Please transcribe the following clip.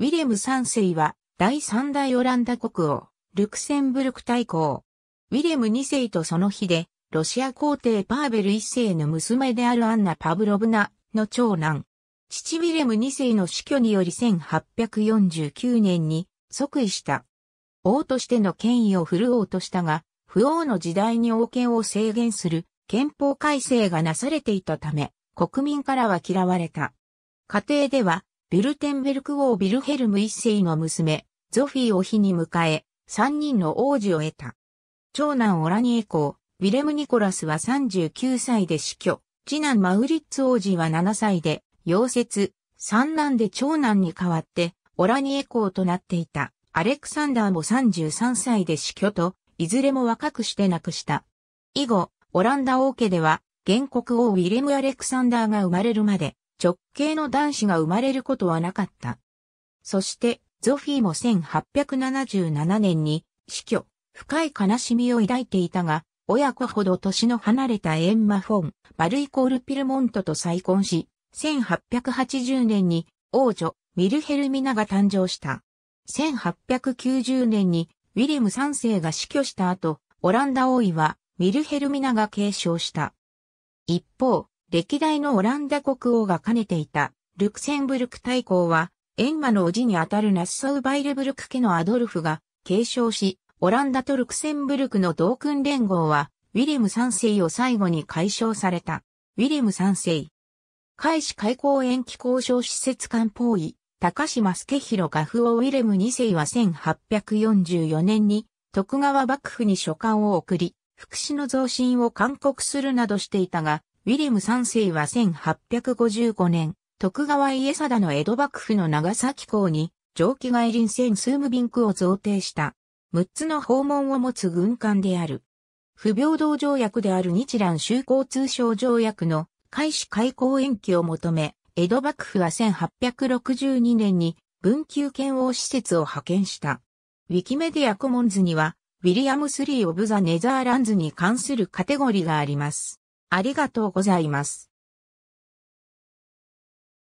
ウィレム3世は、第三代オランダ国王、ルクセンブルク大公。ウィレム2世とその日で、ロシア皇帝パーベル1世の娘であるアンナ・パブロブナの長男。父ウィレム2世の死去により1849年に即位した。王としての権威を振るおうとしたが、不王の時代に王権を制限する憲法改正がなされていたため、国民からは嫌われた。家庭では、ビルテンベルク王ビルヘルム一世の娘、ゾフィーを日に迎え、三人の王子を得た。長男オラニエ公、ウィレム・ニコラスは39歳で死去。次男マウリッツ王子は7歳で、溶接、三男で長男に代わって、オラニエ公となっていた。アレクサンダーも33歳で死去と、いずれも若くして亡くした。以後、オランダ王家では、原告王ウィレム・アレクサンダーが生まれるまで、直系の男子が生まれることはなかった。そして、ゾフィーも1877年に死去、深い悲しみを抱いていたが、親子ほど年の離れたエンマ・フォン、バルイコール・ピルモントと再婚し、1880年に王女、ミルヘルミナが誕生した。1890年にウィリム3世が死去した後、オランダ王位はミルヘルミナが継承した。一方、歴代のオランダ国王が兼ねていた、ルクセンブルク大公は、エンマの叔父にあたるナッソウ・バイルブルク家のアドルフが継承し、オランダとルクセンブルクの同訓連合は、ウィレム3世を最後に解消された。ウィレム3世。開始開港延期交渉施設官方位、高島助弘画父をウィレム2世は1844年に徳川幕府に書簡を送り、福祉の増進を勧告するなどしていたが、ウィアム3世は1855年、徳川家定の江戸幕府の長崎港に、蒸気外輪船スームビンクを贈呈した、6つの訪問を持つ軍艦である。不平等条約である日蘭修好通商条約の開始開港延期を求め、江戸幕府は1862年に文久遣王施設を派遣した。ウィキメディアコモンズには、ウィリアム3オブザ・ネザーランズに関するカテゴリーがあります。ありがとうございます。